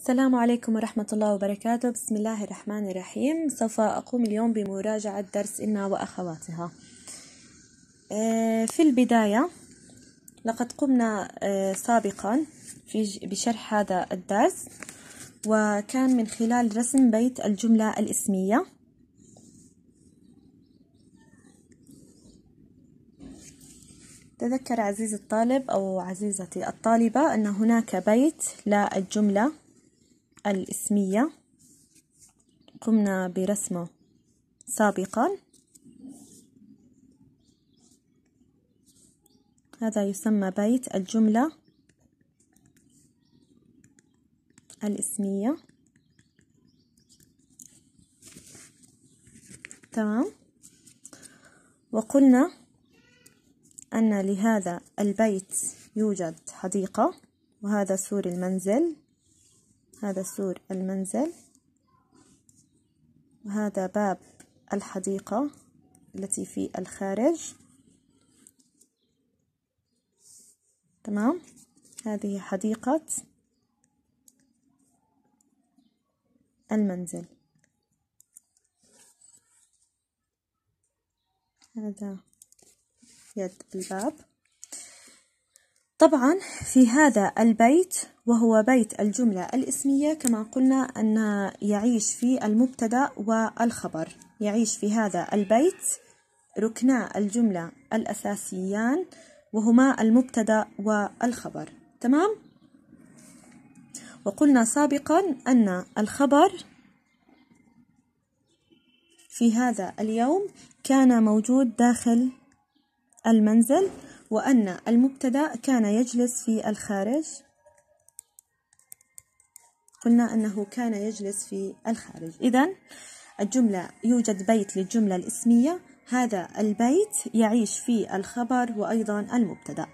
السلام عليكم ورحمة الله وبركاته بسم الله الرحمن الرحيم سوف أقوم اليوم بمراجعة درس إنا وأخواتها آه، في البداية لقد قمنا آه، سابقا في بشرح هذا الدرس وكان من خلال رسم بيت الجملة الاسمية تذكر عزيزي الطالب أو عزيزتي الطالبة أن هناك بيت للجملة الاسمية قمنا برسمه سابقا هذا يسمى بيت الجملة الاسمية تمام وقلنا أن لهذا البيت يوجد حديقة وهذا سور المنزل هذا سور المنزل وهذا باب الحديقة التي في الخارج تمام هذه حديقة المنزل هذا يد الباب طبعا في هذا البيت وهو بيت الجملة الاسمية كما قلنا أن يعيش في المبتدأ والخبر يعيش في هذا البيت ركنا الجملة الأساسيان وهما المبتدأ والخبر تمام وقلنا سابقا أن الخبر في هذا اليوم كان موجود داخل المنزل وأن المبتدأ كان يجلس في الخارج قلنا أنه كان يجلس في الخارج إذا الجملة يوجد بيت للجملة الإسمية هذا البيت يعيش في الخبر وأيضا المبتدأ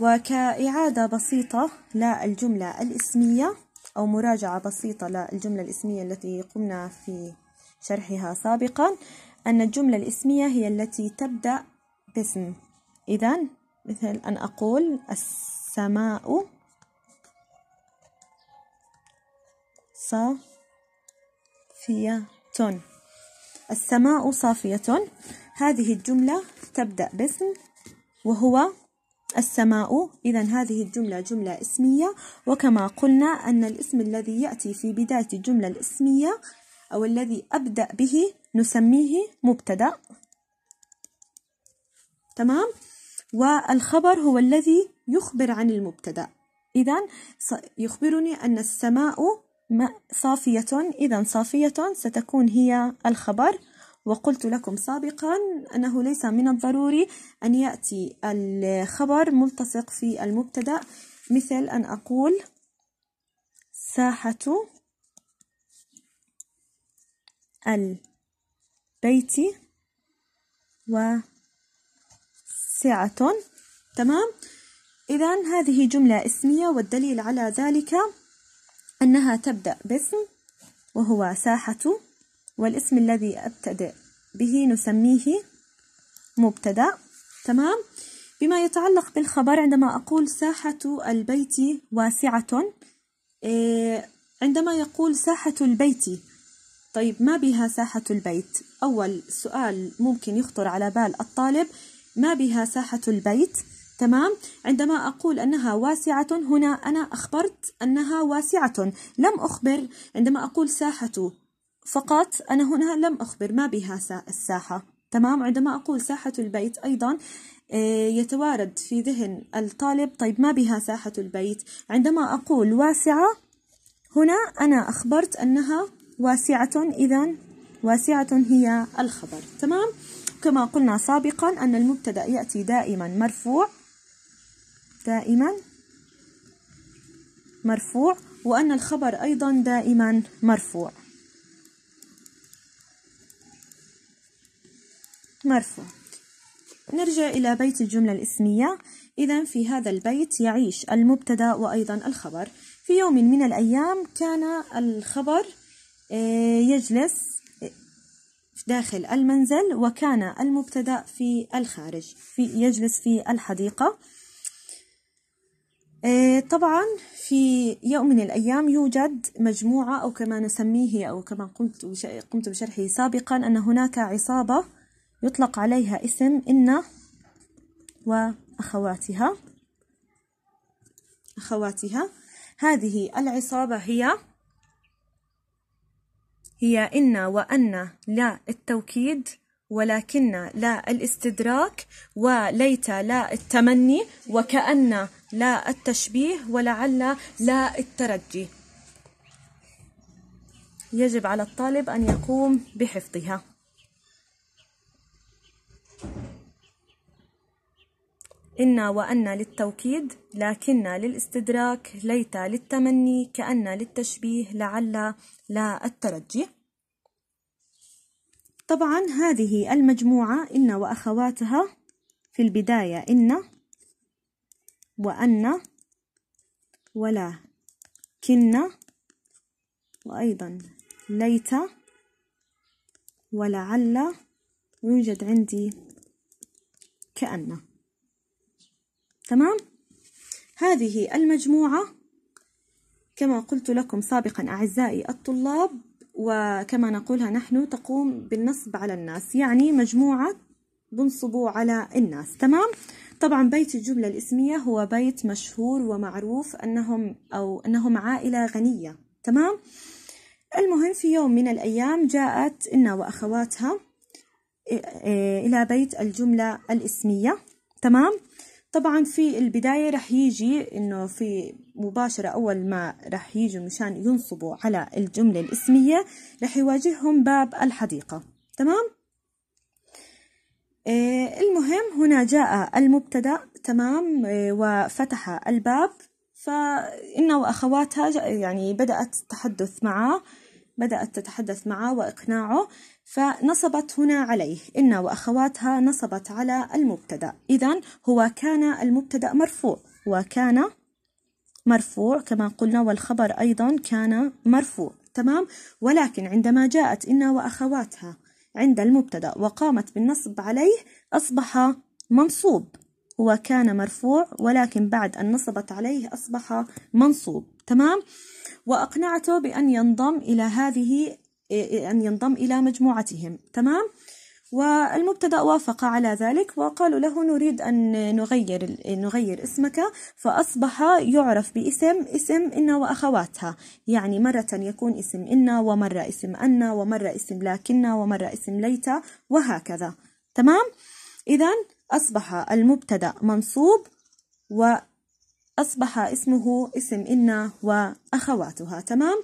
وكإعادة بسيطة للجملة الإسمية أو مراجعة بسيطة للجملة الإسمية التي قمنا في شرحها سابقا أن الجملة الإسمية هي التي تبدأ باسم إذا مثل أن أقول السماء صافية السماء صافية هذه الجملة تبدأ باسم وهو السماء إذا هذه الجملة جملة اسمية وكما قلنا أن الاسم الذي يأتي في بداية الجملة الاسمية أو الذي أبدأ به نسميه مبتدأ تمام والخبر هو الذي يخبر عن المبتدأ إذا يخبرني أن السماء صافية إذا صافية ستكون هي الخبر وقلت لكم سابقا أنه ليس من الضروري أن يأتي الخبر ملتصق في المبتدأ مثل أن أقول ساحة البيت وسعة تمام إذا هذه جملة اسمية والدليل على ذلك أنها تبدأ باسم وهو ساحة والاسم الذي أبتدأ به نسميه مبتدأ تمام بما يتعلق بالخبر عندما أقول ساحة البيت واسعة إيه، عندما يقول ساحة البيت طيب ما بها ساحة البيت أول سؤال ممكن يخطر على بال الطالب ما بها ساحة البيت؟ تمام عندما أقول أنها واسعة هنا أنا أخبرت أنها واسعة لم أخبر عندما أقول ساحة فقط أنا هنا لم أخبر ما بها الساحة تمام عندما أقول ساحة البيت أيضا آه، يتوارد في ذهن الطالب طيب ما بها ساحة البيت عندما أقول واسعة هنا أنا أخبرت أنها واسعة إذا واسعة هي الخبر تمام كما قلنا سابقا أن المبتدأ يأتي دائما مرفوع دائما مرفوع وأن الخبر أيضا دائما مرفوع مرفوع نرجع إلى بيت الجملة الإسمية إذا في هذا البيت يعيش المبتدأ وأيضا الخبر في يوم من الأيام كان الخبر آه، يجلس داخل المنزل وكان المبتدأ في الخارج في يجلس في الحديقة آه، طبعا في يوم من الأيام يوجد مجموعة أو كما نسميه أو كما قمت قمت بشرحه سابقا أن هناك عصابة يطلق عليها اسم إن وأخواتها أخواتها هذه العصابة هي هي إن وأن لا التوكيد ولكن لا الاستدراك وليت لا التمني وكأن لا التشبيه ولعل لا الترجي يجب على الطالب أن يقوم بحفظها إن وأن للتوكيد لكن للاستدراك ليت للتمني كأن للتشبيه لعل لا الترجي طبعا هذه المجموعة إن وأخواتها في البداية إن وأن ولا كن وأيضا ليت ولعل ويوجد عندي كأن تمام هذه المجموعة كما قلت لكم سابقا أعزائي الطلاب وكما نقولها نحن تقوم بالنصب على الناس يعني مجموعة بنصبوا على الناس تمام طبعا بيت الجملة الاسمية هو بيت مشهور ومعروف أنهم أو أنهم عائلة غنية تمام المهم في يوم من الأيام جاءت إنا وأخواتها إلى بيت الجملة الاسمية تمام طبعا في البداية رح يجي إنه في مباشرة أول ما رح يجوا مشان ينصبوا على الجملة الاسمية رح يواجههم باب الحديقة تمام آه، المهم هنا جاء المبتدأ تمام آه، وفتح الباب فإن وأخواتها يعني بدأت تحدث معه بدأت تتحدث معه وإقناعه فنصبت هنا عليه إن وأخواتها نصبت على المبتدأ إذا هو كان المبتدأ مرفوع وكان مرفوع كما قلنا والخبر أيضا كان مرفوع تمام ولكن عندما جاءت إن وأخواتها عند المبتدأ وقامت بالنصب عليه أصبح منصوب وكان مرفوع ولكن بعد أن نصبت عليه أصبح منصوب تمام وأقنعته بأن ينضم إلى هذه أن ينضم إلى مجموعتهم تمام والمبتدأ وافق على ذلك وقالوا له نريد أن نغير نغير اسمك فأصبح يعرف باسم اسم إنا وأخواتها يعني مرة يكون اسم إنا ومرة اسم أنا ومرة اسم لكنا ومرة اسم ليت وهكذا تمام إذا أصبح المبتدأ منصوب وأصبح اسمه اسم إنا وأخواتها تمام؟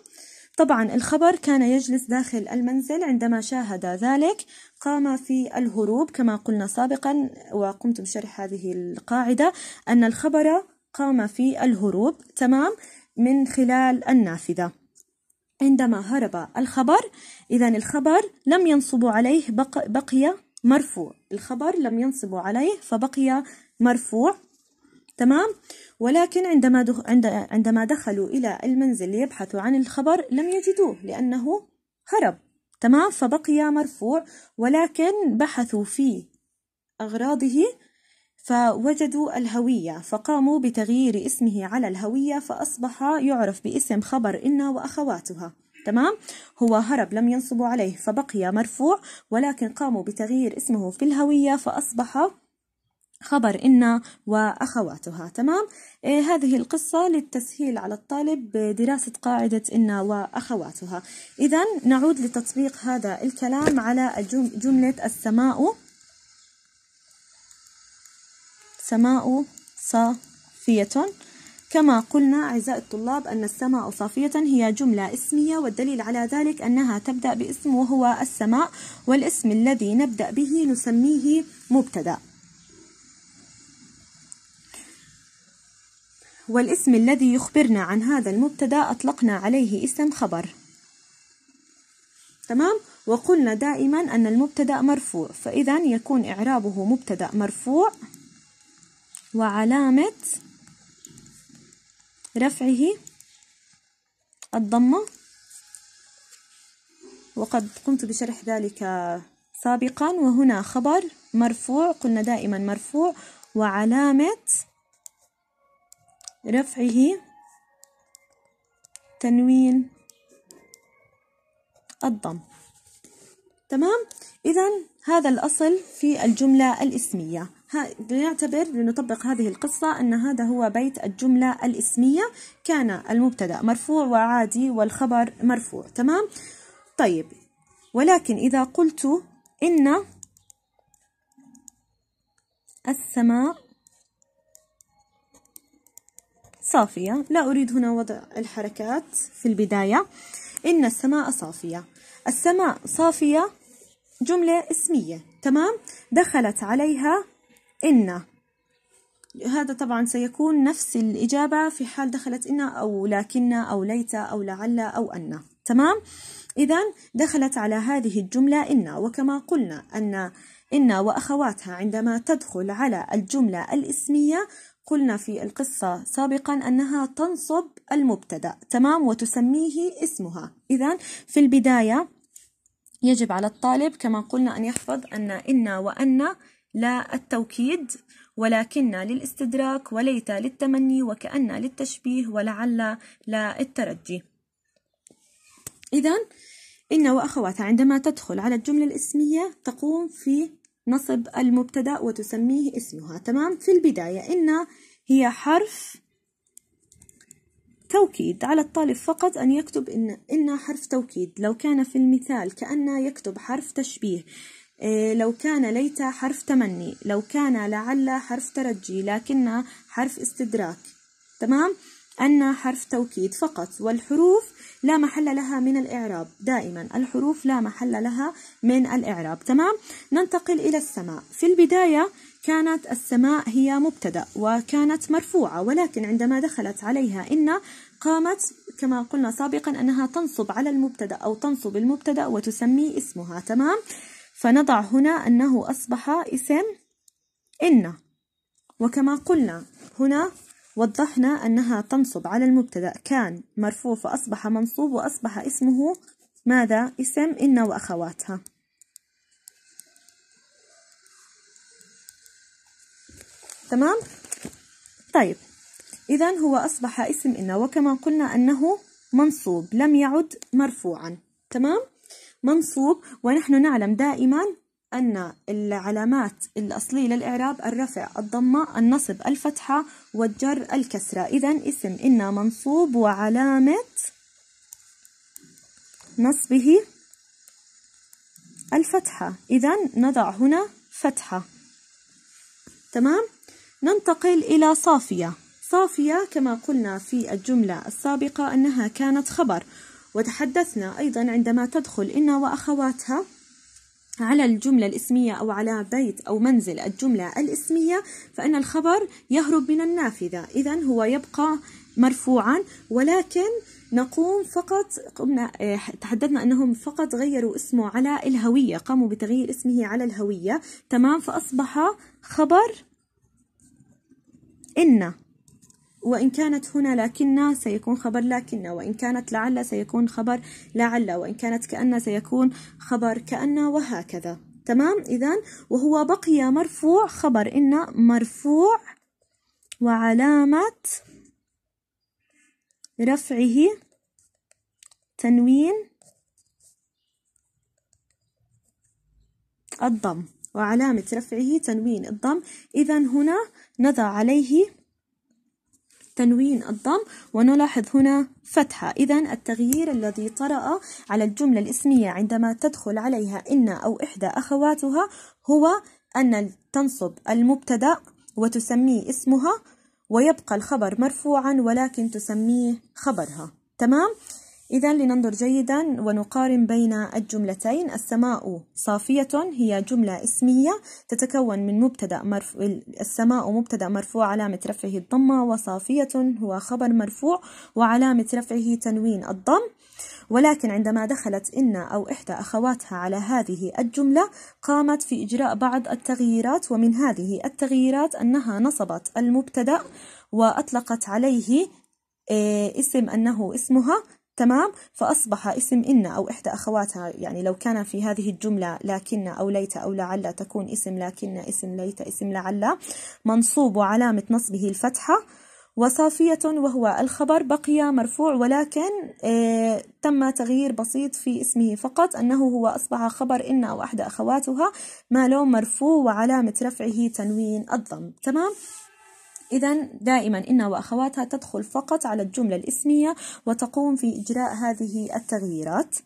طبعا الخبر كان يجلس داخل المنزل عندما شاهد ذلك قام في الهروب كما قلنا سابقا وقمت بشرح هذه القاعدة أن الخبر قام في الهروب تمام من خلال النافذة عندما هرب الخبر إذا الخبر لم ينصب عليه بق بقي مرفوع الخبر لم ينصب عليه فبقي مرفوع تمام ولكن عندما عندما دخلوا إلى المنزل ليبحثوا عن الخبر لم يجدوه لأنه هرب تمام فبقي مرفوع ولكن بحثوا في أغراضه فوجدوا الهوية فقاموا بتغيير اسمه على الهوية فأصبح يعرف باسم خبر إنا وأخواتها تمام هو هرب لم ينصبوا عليه فبقي مرفوع ولكن قاموا بتغيير اسمه في الهوية فأصبح خبر إن وأخواتها تمام آه هذه القصة للتسهيل على الطالب دراسة قاعدة إن وأخواتها إذا نعود لتطبيق هذا الكلام على جملة السماء سماء صافية كما قلنا أعزائي الطلاب أن السماء صافية هي جملة اسمية والدليل على ذلك أنها تبدأ باسم وهو السماء والاسم الذي نبدأ به نسميه مبتدأ والاسم الذي يخبرنا عن هذا المبتدا اطلقنا عليه اسم خبر تمام وقلنا دائما ان المبتدا مرفوع فاذا يكون اعرابه مبتدا مرفوع وعلامه رفعه الضمه وقد قمت بشرح ذلك سابقا وهنا خبر مرفوع قلنا دائما مرفوع وعلامه رفعه تنوين الضم تمام إذا هذا الأصل في الجملة الإسمية بنعتبر لنطبق هذه القصة أن هذا هو بيت الجملة الإسمية كان المبتدأ مرفوع وعادي والخبر مرفوع تمام طيب ولكن إذا قلت إن السماء صافية لا أريد هنا وضع الحركات في البداية إن السماء صافية السماء صافية جملة اسمية تمام دخلت عليها إن هذا طبعا سيكون نفس الإجابة في حال دخلت إن أو لكن أو ليت أو لعل أو أن تمام إذا دخلت على هذه الجملة إن وكما قلنا أن إن وأخواتها عندما تدخل على الجملة الإسمية قلنا في القصة سابقا أنها تنصب المبتدأ تمام وتسميه اسمها إذا في البداية يجب على الطالب كما قلنا أن يحفظ أن إن وأن لا التوكيد ولكن للاستدراك وليت للتمني وكأن للتشبيه ولعل لا الترجي إذا إن وأخواتها عندما تدخل على الجملة الاسمية تقوم في نصب المبتدأ وتسميه اسمها تمام في البداية إن هي حرف توكيد على الطالب فقط أن يكتب إن, إن حرف توكيد لو كان في المثال كأن يكتب حرف تشبيه إيه، لو كان ليت حرف تمني لو كان لعل حرف ترجي لكن حرف استدراك تمام أن حرف توكيد فقط والحروف لا محل لها من الإعراب دائما الحروف لا محل لها من الإعراب تمام ننتقل إلى السماء في البداية كانت السماء هي مبتدأ وكانت مرفوعة ولكن عندما دخلت عليها إن قامت كما قلنا سابقا أنها تنصب على المبتدأ أو تنصب المبتدأ وتسمي اسمها تمام فنضع هنا أنه أصبح اسم إن وكما قلنا هنا وضحنا أنها تنصب على المبتدأ كان مرفوع فأصبح منصوب وأصبح اسمه ماذا؟ اسم إن وأخواتها تمام؟ طيب إذا هو أصبح اسم إن وكما قلنا أنه منصوب لم يعد مرفوعا تمام؟ منصوب ونحن نعلم دائما أن العلامات الأصلية للإعراب الرفع الضمة النصب الفتحة والجر الكسرة إذا اسم إن منصوب وعلامة نصبه الفتحة إذا نضع هنا فتحة تمام ننتقل إلى صافية صافية كما قلنا في الجملة السابقة أنها كانت خبر وتحدثنا أيضا عندما تدخل إن وأخواتها على الجملة الاسمية أو على بيت أو منزل الجملة الاسمية فإن الخبر يهرب من النافذة إذا هو يبقى مرفوعا ولكن نقوم فقط قمنا آه، تحدثنا أنهم فقط غيروا اسمه على الهوية قاموا بتغيير اسمه على الهوية تمام فأصبح خبر إن وإن كانت هنا لكن سيكون خبر لكن وإن كانت لعل سيكون خبر لعل وإن كانت كأن سيكون خبر كأن وهكذا تمام إذا وهو بقي مرفوع خبر إن مرفوع وعلامة رفعه تنوين الضم وعلامة رفعه تنوين الضم إذا هنا نضع عليه تنوين الضم ونلاحظ هنا فتحة إذا التغيير الذي طرأ على الجملة الاسمية عندما تدخل عليها إن أو إحدى أخواتها هو أن تنصب المبتدأ وتسميه اسمها ويبقى الخبر مرفوعا ولكن تسميه خبرها تمام إذا لننظر جيدا ونقارن بين الجملتين السماء صافية هي جملة اسمية تتكون من مبتدأ مرفوع السماء مبتدأ مرفوع علامة رفعه الضمة وصافية هو خبر مرفوع وعلامة رفعه تنوين الضم ولكن عندما دخلت إن أو إحدى أخواتها على هذه الجملة قامت في إجراء بعض التغييرات ومن هذه التغييرات أنها نصبت المبتدأ وأطلقت عليه إيه، اسم أنه اسمها تمام فأصبح اسم إن أو إحدى أخواتها يعني لو كان في هذه الجملة لكن أو ليت أو لعل تكون اسم لكن اسم ليت اسم لعل منصوب وعلامة نصبه الفتحة وصافية وهو الخبر بقي مرفوع ولكن آه، تم تغيير بسيط في اسمه فقط أنه هو أصبح خبر إن أو إحدى أخواتها ما لون مرفوع وعلامة رفعه تنوين الضم تمام؟ إذا دائما إن وأخواتها تدخل فقط على الجملة الاسمية وتقوم في إجراء هذه التغييرات